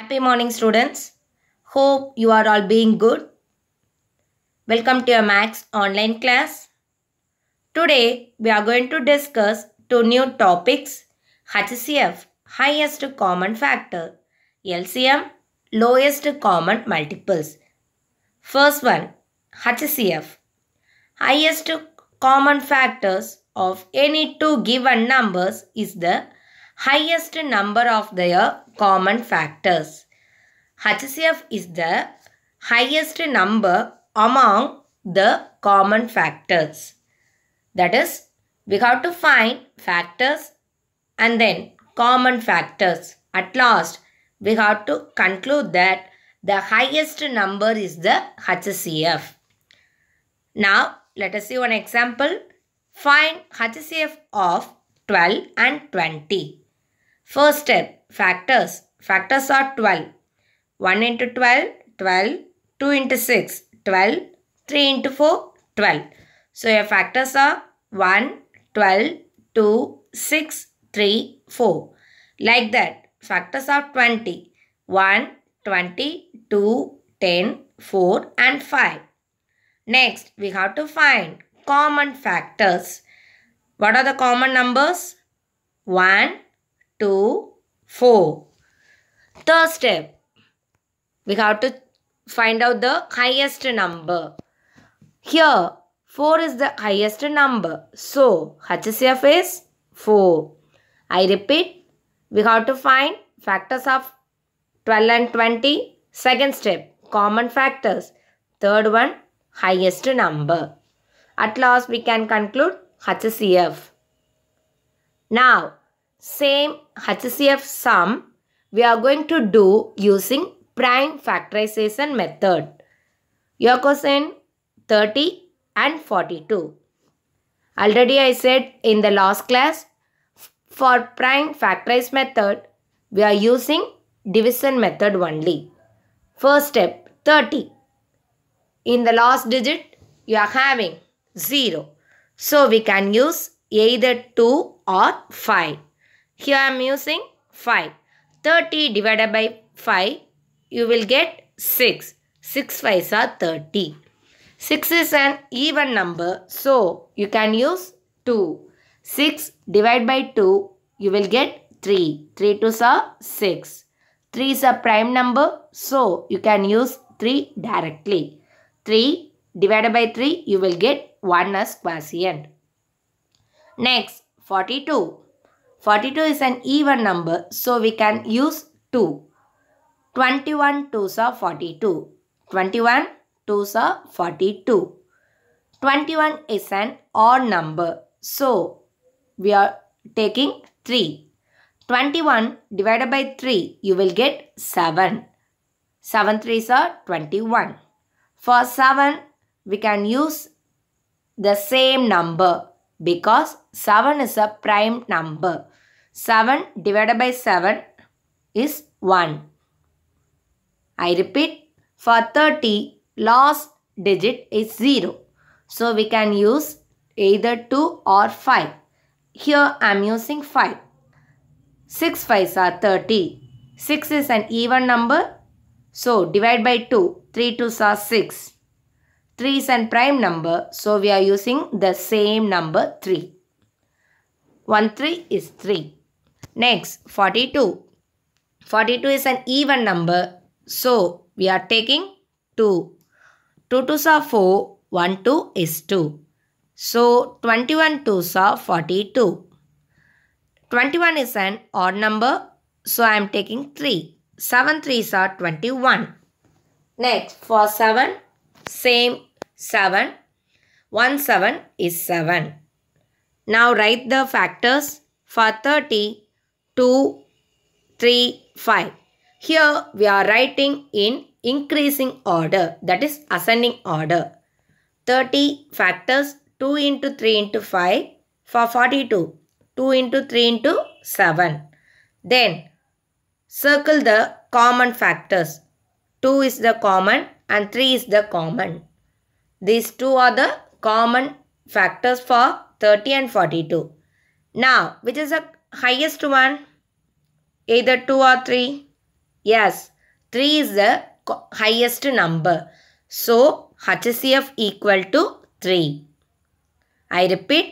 Happy morning students. Hope you are all being good. Welcome to your Max online class. Today we are going to discuss two new topics HCF highest common factor LCM lowest common multiples. First one HCF highest common factors of any two given numbers is the highest number of their common factors. HCF is the highest number among the common factors. That is, we have to find factors and then common factors. At last, we have to conclude that the highest number is the HCF. Now, let us see one example. Find HCF of 12 and 20. First step, factors. Factors are 12. 1 into 12, 12. 2 into 6, 12. 3 into 4, 12. So your factors are 1, 12, 2, 6, 3, 4. Like that, factors are 20. 1, 20, 2, 10, 4 and 5. Next, we have to find common factors. What are the common numbers? 1, 2, 4. Third step. We have to find out the highest number. Here, 4 is the highest number. So, HCF is 4. I repeat, we have to find factors of 12 and 20. Second step, common factors. Third one, highest number. At last, we can conclude HCF. Now, same HCF sum we are going to do using prime factorization method. Your question 30 and 42. Already I said in the last class for prime factorize method we are using division method only. First step 30. In the last digit you are having 0. So we can use either 2 or 5. Here I am using 5. 30 divided by 5, you will get 6. 6 5s are 30. 6 is an even number, so you can use 2. 6 divided by 2, you will get 3. 3 2s are 6. 3 is a prime number, so you can use 3 directly. 3 divided by 3, you will get 1 as quotient. Next, 42. 42 is an even number, so we can use 2. 21 2s are 42. 21 2s are 42. 21 is an odd number, so we are taking 3. 21 divided by 3, you will get 7. 7 3s are 21. For 7, we can use the same number because 7 is a prime number. 7 divided by 7 is 1. I repeat, for 30, last digit is 0. So we can use either 2 or 5. Here I am using 5. 6 5s are 30. 6 is an even number. So divide by 2. 3 2s are 6. 3 is an prime number. So we are using the same number 3. 1 3 is 3. Next, 42. 42 is an even number. So, we are taking 2. 2 twos are 4, 1 2 is 2. So, 21 twos are 42. 21 is an odd number. So, I am taking 3. 7 threes are 21. Next, for 7, same 7. 1 7 is 7. Now, write the factors. For 30, 2, 3, 5. Here we are writing in increasing order that is ascending order. 30 factors 2 into 3 into 5 for 42. 2 into 3 into 7. Then circle the common factors. 2 is the common and 3 is the common. These two are the common factors for 30 and 42. Now, which is the highest one? Either 2 or 3? Yes, 3 is the highest number. So, HCF equal to 3. I repeat,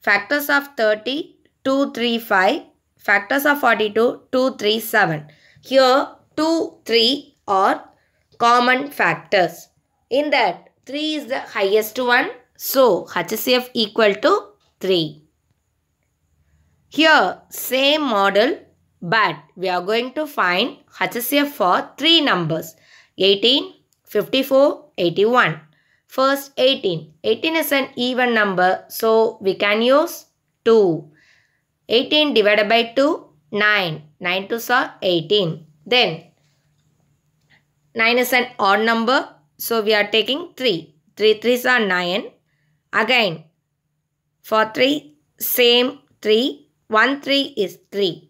factors of 30, 2, 3, 5. Factors of 42, 2, 3, 7. Here, 2, 3 are common factors. In that, 3 is the highest one. So, HCF equal to 3. Here, same model but we are going to find HCF for three numbers 18, 54, 81. First 18. 18 is an even number so we can use 2. 18 divided by 2 9. 9 to are 18. Then 9 is an odd number so we are taking 3. 3 3s are 9. Again for 3 same 3. 1 3 is 3.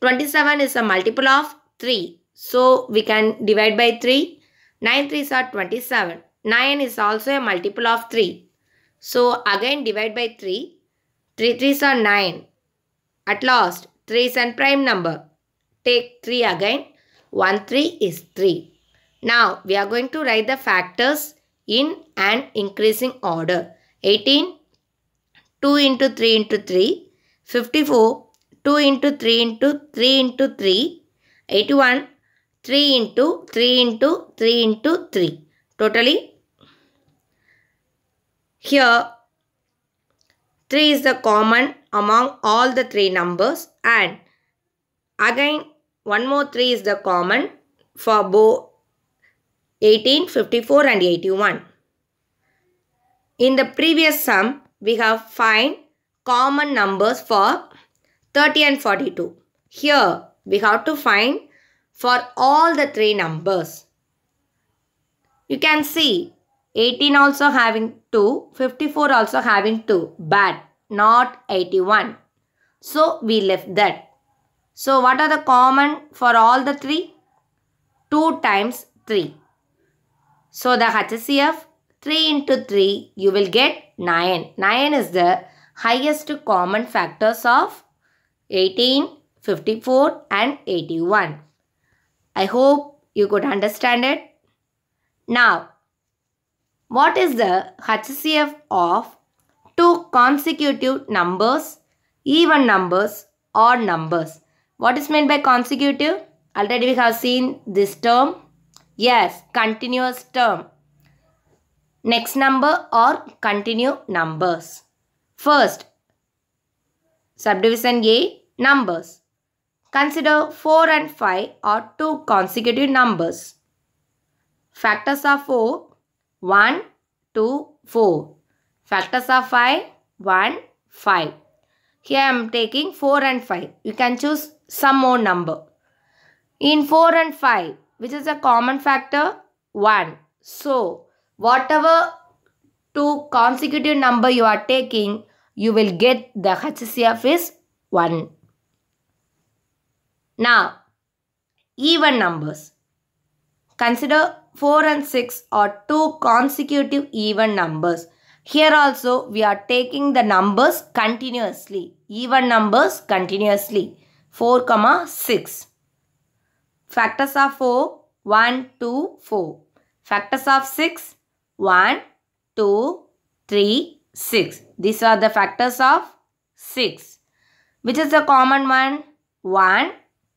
27 is a multiple of 3. So we can divide by 3. 9 3s are 27. 9 is also a multiple of 3. So again divide by 3. 3 3s are 9. At last 3 is an prime number. Take 3 again. 1 3 is 3. Now we are going to write the factors in an increasing order. 18, 2 into 3 into 3, 54 2 into 3 into 3 into 3, 81, 3 into 3 into 3 into 3. Totally, here 3 is the common among all the 3 numbers and again one more 3 is the common for both 18, 54 and 81. In the previous sum, we have find common numbers for 30 and 42. Here we have to find for all the three numbers. You can see 18 also having 2, 54 also having 2 but not 81. So we left that. So what are the common for all the three? 2 times 3. So the HCF 3 into 3 you will get 9. 9 is the highest common factors of 18, 54 and 81. I hope you could understand it. Now, what is the HCF of two consecutive numbers, even numbers or numbers? What is meant by consecutive? Already we have seen this term. Yes, continuous term. Next number or continue numbers. First, Subdivision A. Numbers. Consider 4 and 5 are two consecutive numbers. Factors are 4, 1, 2, 4. Factors are 5, 1, 5. Here I am taking 4 and 5. You can choose some more number. In 4 and 5, which is a common factor? 1. So, whatever two consecutive number you are taking, you will get the HCF is 1. Now, even numbers. Consider 4 and 6 are two consecutive even numbers. Here also we are taking the numbers continuously. Even numbers continuously. 4 comma 6. Factors of 4, 1, 2, 4. Factors of 6, 1, 2, 3, 6. These are the factors of 6. Which is the common one? 1,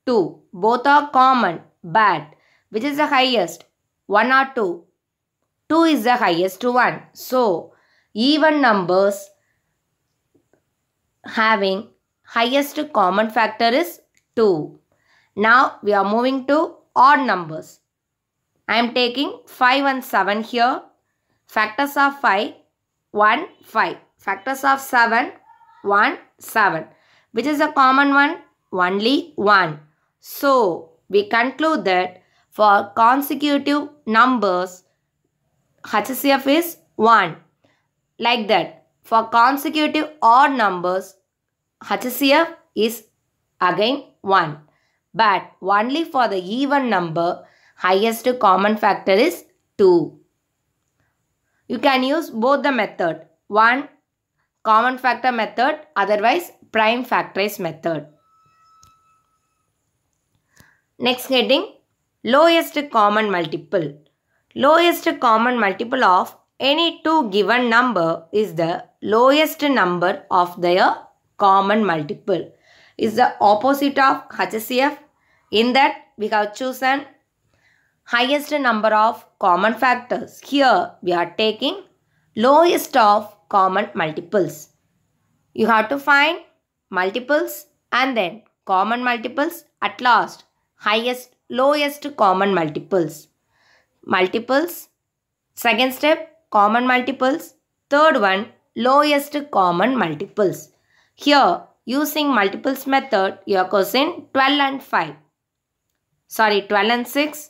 2. Both are common but which is the highest? 1 or 2? 2 is the highest one. So even numbers having highest common factor is 2. Now we are moving to odd numbers. I am taking 5 and 7 here. Factors of 5 1, 5. Factors of 7, 1, 7. Which is a common one? Only 1. So, we conclude that for consecutive numbers, HCF is 1. Like that, for consecutive odd numbers, HCF is again 1. But only for the even number, highest common factor is 2. You can use both the method. One common factor method otherwise prime factorize method. Next heading lowest common multiple. Lowest common multiple of any two given number is the lowest number of their common multiple. Is the opposite of HCF. In that we have chosen highest number of common factors. Here we are taking lowest of common multiples. You have to find multiples and then common multiples at last highest lowest common multiples. Multiples second step common multiples third one lowest common multiples. Here using multiples method your are 12 and 5 sorry 12 and 6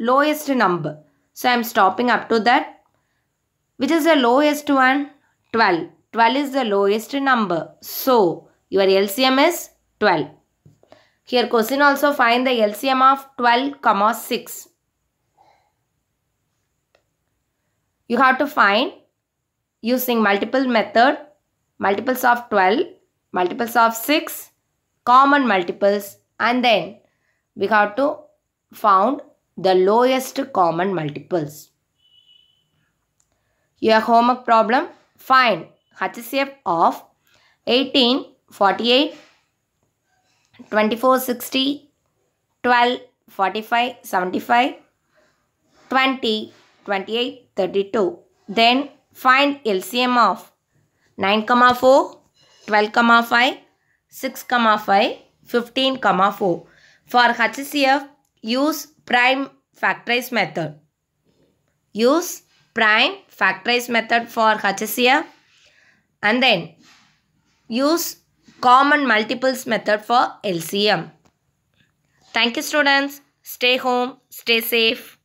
lowest number. So I am stopping up to that. Which is the lowest one? 12. 12 is the lowest number. So your LCM is 12. Here question also find the LCM of 12 comma 6. You have to find using multiple method, multiples of 12, multiples of 6, common multiples and then we have to found the lowest common multiples. Your homework problem find HCF of 18, 48, 24, 60, 12, 45, 75, 20, 28, 32. Then find LCM of 9, 4, 12, 5, 6, 5, 15, 4. For HCF, use prime factorize method. Use prime factorize method for HCF and then use common multiples method for LCM. Thank you students. Stay home. Stay safe.